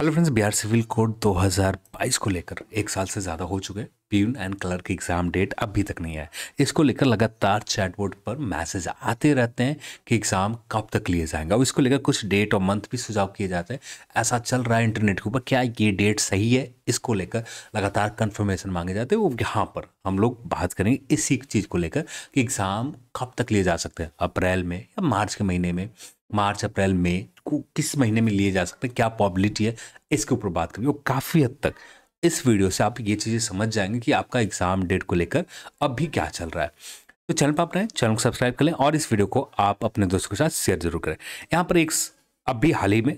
hello friends Bihar civil code 2022 को लेकर एक साल से ज़्यादा हो चुके प्यून एंड क्लर्क की एग्ज़ाम डेट अभी तक नहीं है इसको लेकर लगातार चैटबोर्ड पर मैसेज आते रहते हैं कि एग्ज़ाम कब तक लिए जाएंगे और इसको लेकर कुछ डेट और मंथ भी सुझाव किए जाते हैं ऐसा चल रहा है इंटरनेट के ऊपर क्या ये डेट सही है इसको लेकर लगातार कन्फर्मेशन मांगे जाते हैं वो यहाँ पर हम लोग बात करेंगे इसी चीज़ को लेकर कि एग्ज़ाम कब तक लिए जा सकते हैं अप्रैल में या मार्च के महीने में मार्च अप्रैल मई को किस महीने में लिए जा सकते हैं क्या पॉबिलिटी है इसके ऊपर बात करेंगे और काफ़ी हद तक इस वीडियो से आप ये चीज़ें समझ जाएंगे कि आपका एग्ज़ाम डेट को लेकर अब भी क्या चल रहा है तो चैनल पर आप रहें चैनल को सब्सक्राइब कर लें और इस वीडियो को आप अपने दोस्तों के साथ शेयर जरूर करें यहाँ पर एक अभी हाल ही में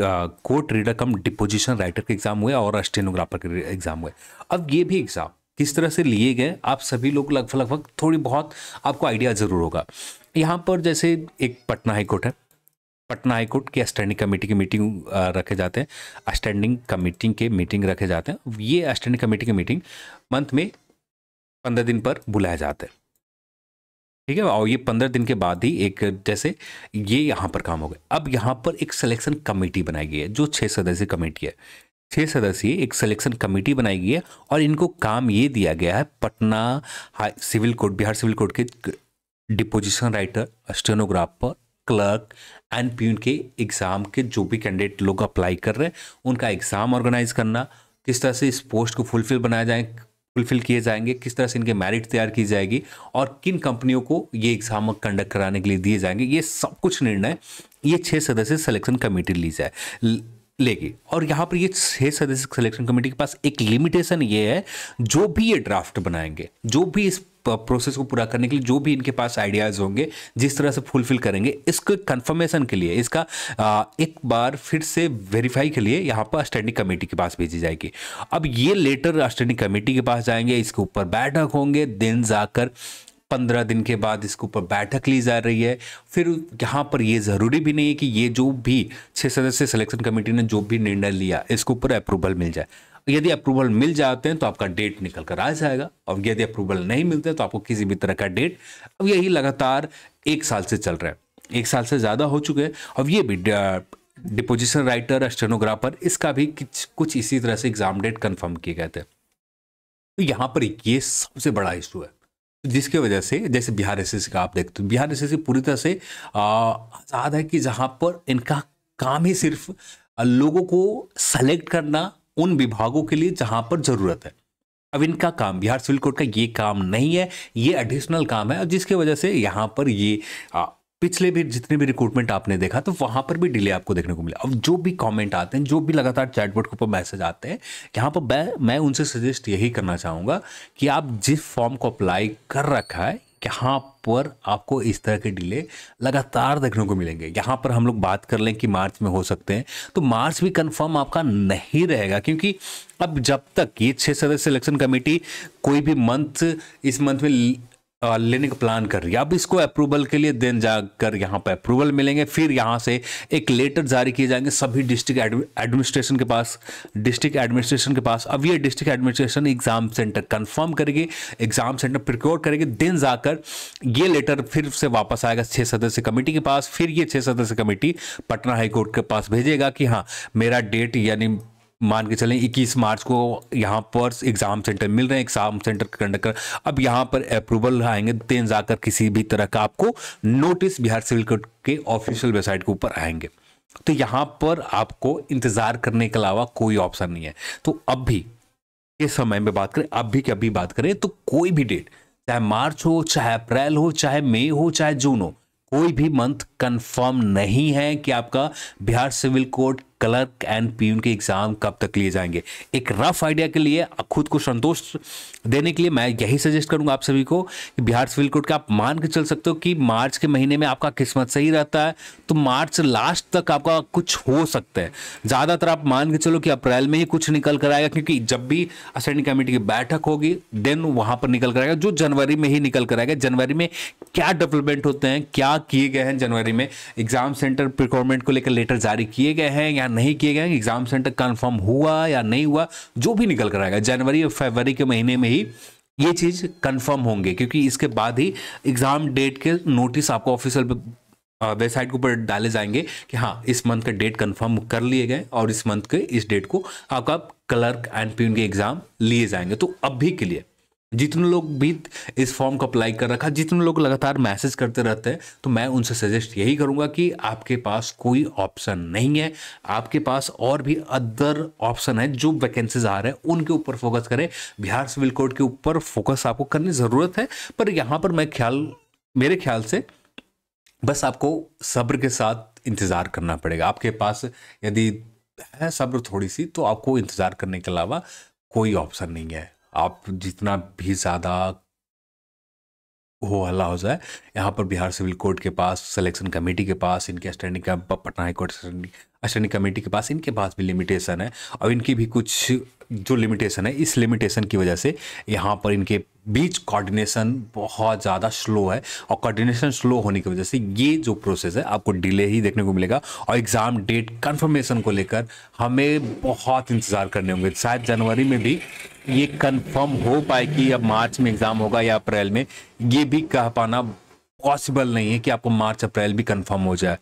court reader cum deposition writer के एग्जाम हुए और स्टेनोग्राफर के एग्जाम हुए अब ये भी एग्जाम किस तरह से लिए गए आप सभी लोग लगभग लगभग थोड़ी बहुत आपको आइडिया ज़रूर होगा यहाँ पर जैसे एक पटना हाईकोर्ट है पटना हाईकोर्ट की स्टैंडिंग कमेटी की मीटिंग रखे जाते हैं स्टैंडिंग कमेटी के मीटिंग रखे जाते हैं ये स्टैंडिंग कमेटी की मीटिंग मंथ में पंद्रह दिन पर बुलाया जाता है ठीक है और ये पंद्रह दिन के बाद ही एक जैसे ये यहाँ पर काम हो गया अब यहाँ पर एक सिलेक्शन कमेटी बनाई गई है जो छः सदस्यीय कमेटी है छः सदस्यीय एक सिलेक्शन कमेटी बनाई गई है और इनको काम ये दिया गया है Patna high civil court Bihar civil court के deposition writer stenographer clerk and peon के एग्ज़ाम के जो भी कैंडिडेट लोग अप्लाई कर रहे हैं उनका एग्ज़ाम ऑर्गेनाइज करना किस तरह से इस पोस्ट को फुलफिल बनाया जाए फुलफिल किए जाएंगे किस तरह से इनके मेरिट तैयार की जाएगी और किन कंपनियों को ये एग्ज़ाम कंडक्ट कराने के लिए दिए जाएंगे ये सब कुछ निर्णय ये छः सदस्य सिलेक्शन कमेटी ली जाए लेगी और यहाँ पर ये छः सदस्य सिलेक्शन कमेटी के पास एक लिमिटेशन ये है जो भी ये ड्राफ्ट बनाएंगे जो भी इस प्रोसेस को पूरा करने के लिए जो भी इनके पास आइडियाज़ होंगे जिस तरह से फुलफिल करेंगे इसको कन्फर्मेशन के लिए इसका एक बार फिर से वेरीफाई के लिए यहाँ पर स्टैंडिंग कमेटी के पास भेजी जाएगी अब ये लेटर स्टैंडिंग कमेटी के पास जाएंगे इसके ऊपर बैठक होंगे दिन जाकर पंद्रह दिन के बाद इसके ऊपर बैठक ली जा रही है फिर यहाँ पर ये ज़रूरी भी नहीं है कि ये जो भी छः सदस्य सिलेक्शन कमेटी ने जो भी निर्णय लिया इसके ऊपर अप्रूवल मिल जाए तो यदि अप्रूवल मिल जाते हैं तो आपका डेट निकल कर आ जाएगा और यदि अप्रूवल नहीं मिलते तो आपको किसी भी तरह का डेट अब यही लगातार एक साल से चल रहा है एक साल से ज़्यादा हो चुके हैं और ये भी डिपोजिशन राइटर स्टेनोग्राफर इसका भी कुछ इसी तरह से एग्जाम डेट कन्फर्म किए गए थे तो यहाँ पर ये सबसे बड़ा इशू है जिसकी वजह से जैसे बिहार एस का आप देखते हो बिहार एस पूरी तरह से आज़ाद है कि जहाँ पर इनका काम ही सिर्फ लोगों को सेलेक्ट करना उन विभागों के लिए जहां पर जरूरत है अब इनका काम बिहार सिविल कोर्ट का ये काम नहीं है ये एडिशनल काम है और जिसकी वजह से यहाँ पर ये आ, पिछले भी जितने भी रिक्रूटमेंट आपने देखा तो वहाँ पर भी डिले आपको देखने को मिला अब जो भी कमेंट आते हैं जो भी लगातार चैटबोर्ड के ऊपर मैसेज आते हैं यहाँ पर मैं मैं उनसे सजेस्ट यही करना चाहूँगा कि आप जिस फॉर्म को अप्लाई कर रखा है यहाँ पर आपको इस तरह के डिले लगातार देखने को मिलेंगे यहाँ पर हम लोग बात कर लें कि मार्च में हो सकते हैं तो मार्च भी कंफर्म आपका नहीं रहेगा क्योंकि अब जब तक ये छः सदस्य सिलेक्शन कमेटी कोई भी मंथ इस मंथ में लेने का प्लान कर रही है अब इसको अप्रूवल के लिए देन जाकर यहाँ पर अप्रूवल मिलेंगे फिर यहाँ से एक लेटर जारी किए जाएंगे सभी डिस्ट्रिक्ट एडमिनिस्ट्रेशन के पास डिस्ट्रिक्ट एडमिनिस्ट्रेशन के पास अब ये district administration exam centre confirm करेगी एग्जाम सेंटर प्रिक्योर करेगी देन जाकर ये लेटर फिर से वापस आएगा छः सदस्य कमेटी के पास फिर ये छः सदस्य कमेटी पटना हाईकोर्ट के पास भेजेगा कि हाँ मेरा डेट यानी मान के चलें 21 मार्च को यहाँ पर एग्ज़ाम सेंटर मिल रहे हैं एग्ज़ाम सेंटर कंडक्ट कर अब यहाँ पर अप्रूवल आएंगे तेन जाकर किसी भी तरह का आपको नोटिस बिहार सिविल कोर्ट के ऑफिशियल वेबसाइट के ऊपर आएंगे तो यहाँ पर आपको इंतज़ार करने के अलावा कोई ऑप्शन नहीं है तो अब भी इस समय में बात करें अब भी अभी बात करें तो कोई भी डेट चाहे मार्च हो चाहे अप्रैल हो चाहे मई हो चाहे जून हो कोई भी मंथ कंफर्म नहीं है कि आपका Bihar civil court clerk and peon के एग्ज़ाम कब तक लिए जाएंगे एक रफ आइडिया के लिए खुद को संतोष देने के लिए मैं यही सजेस्ट करूंगा आप सभी को कि बिहार सिविल कोर्ट के आप मान के चल सकते हो कि मार्च के महीने में आपका किस्मत सही रहता है तो मार्च लास्ट तक आपका कुछ हो सकता है ज़्यादातर आप मान के चलो कि अप्रैल में ही कुछ निकल कर आएगा क्योंकि जब भी असेंडिंग कमेटी की बैठक होगी देन वहां पर निकल कर आएगा जो जनवरी में ही निकल कर आएगा जनवरी में क्या डेवलपमेंट होते हैं क्या किए गए हैं जनवरी में एग्जाम सेंटर प्रिक्वायरमेंट को लेकर लेटर जारी किए गए हैं या नहीं किए गए एग्जाम सेंटर कन्फर्म हुआ या नहीं हुआ जो भी निकल कर आएगा जनवरी और फरवरी के महीने में ही ये चीज़ कंफर्म होंगे क्योंकि इसके बाद ही एग्ज़ाम डेट के नोटिस आपको ऑफिशियल वेबसाइट के ऊपर डाले जाएंगे कि हाँ इस मंथ का डेट कंफर्म कर लिए गए और इस मंथ के इस डेट को आपका क्लर्क एंड पी के एग्ज़ाम लिए जाएंगे तो अभी के लिए जितने लोग भी इस फॉर्म को अप्लाई कर रखा जितने लोग लगातार मैसेज करते रहते हैं तो मैं उनसे सजेस्ट यही करूँगा कि आपके पास कोई ऑप्शन नहीं है आपके पास और भी अदर ऑप्शन है जो वैकेंसीज आ रहे हैं उनके ऊपर फोकस करें बिहार सिविल कोड के ऊपर फोकस आपको करने ज़रूरत है पर यहाँ पर मैं ख्याल मेरे ख्याल से बस आपको सब्र के साथ इंतज़ार करना पड़ेगा आपके पास यदि है सब्र थोड़ी सी तो आपको इंतज़ार करने के अलावा कोई ऑप्शन नहीं है आप जितना भी ज़्यादा हो हल्ला हो जाए यहाँ पर बिहार सिविल कोर्ट के पास सिलेक्शन कमेटी के पास इनके standing Patna high court standing committee के पास इनके पास भी लिमिटेशन है और इनकी भी कुछ जो लिमिटेशन है इस लिमिटेशन की वजह से यहाँ पर इनके बीच कोऑर्डिनेशन बहुत ज़्यादा स्लो है और कोऑर्डिनेशन स्लो होने की वजह से ये जो प्रोसेस है आपको डिले ही देखने को मिलेगा और एग्ज़ाम डेट कंफर्मेशन को लेकर हमें बहुत इंतज़ार करने होंगे शायद जनवरी में भी ये कंफर्म हो पाए कि अब मार्च में एग्ज़ाम होगा या अप्रैल में ये भी कह पाना पॉसिबल नहीं है कि आपको मार्च अप्रैल भी कंफर्म हो जाए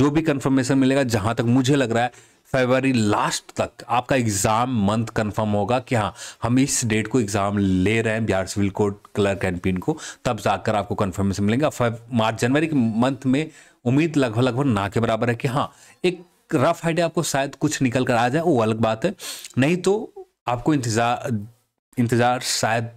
जो भी कंफर्मेशन मिलेगा जहां तक मुझे लग रहा है फरवरी लास्ट तक आपका एग्ज़ाम मंथ कंफर्म होगा कि हाँ हम इस डेट को एग्ज़ाम ले रहे हैं Bihar civil court clerk and peon को तब जाकर आपको कंफर्मेशन मिलेगा मार्च जनवरी के मंथ में उम्मीद लगभग लगभग ना के बराबर है कि हाँ एक रफ आइडिया आपको शायद कुछ निकल कर आ जाए वो अलग बात है नहीं तो आपको इंतज़ार इंतज़ार शायद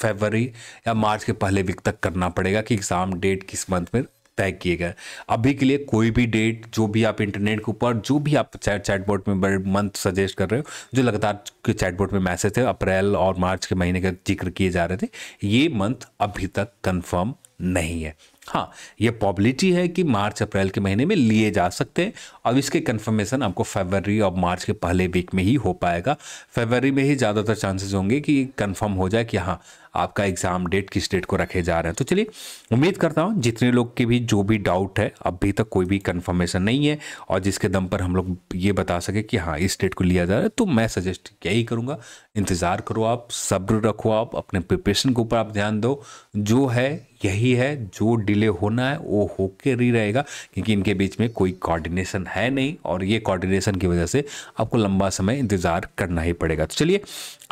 फरवरी या मार्च के पहले वीक तक करना पड़ेगा कि एग्ज़ाम डेट किस मंथ में तय किए गए अभी के लिए कोई भी डेट जो भी आप इंटरनेट के ऊपर जो भी आप चैट चैटबोर्ड में मंथ सजेस्ट कर रहे हो जो लगातार के चैटबोर्ड में मैसेज थे अप्रैल और मार्च के महीने का जिक्र किए जा रहे थे ये मंथ अभी तक कंफर्म नहीं है हाँ ये पॉबिलिटी है कि मार्च अप्रैल के महीने में लिए जा सकते हैं अब इसके कंफर्मेशन आपको फरवरी और मार्च के पहले वीक में ही हो पाएगा फरवरी में ही ज़्यादातर चांसेस होंगे कि कंफर्म हो जाए कि हाँ आपका एग्ज़ाम डेट किस डेट को रखे जा रहे हैं तो चलिए उम्मीद करता हूँ जितने लोग के भी जो भी डाउट है अभी तक कोई भी कन्फर्मेशन नहीं है और जिसके दम पर हम लोग ये बता सके कि हाँ इस डेट को लिया जा रहा है तो मैं सजेस्ट यही करूँगा इंतज़ार करो आप सब्र रखो आप अपने प्रिपरेशन के ऊपर आप ध्यान दो जो है यही है जो डिले होना है वो होकर ही रहेगा क्योंकि इनके बीच में कोई कोऑर्डिनेशन है नहीं और ये कोऑर्डिनेशन की वजह से आपको लंबा समय इंतज़ार करना ही पड़ेगा तो चलिए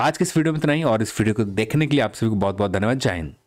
आज के इस वीडियो में इतना ही और इस वीडियो को देखने के लिए आप सभी को बहुत बहुत धन्यवाद जय हिंद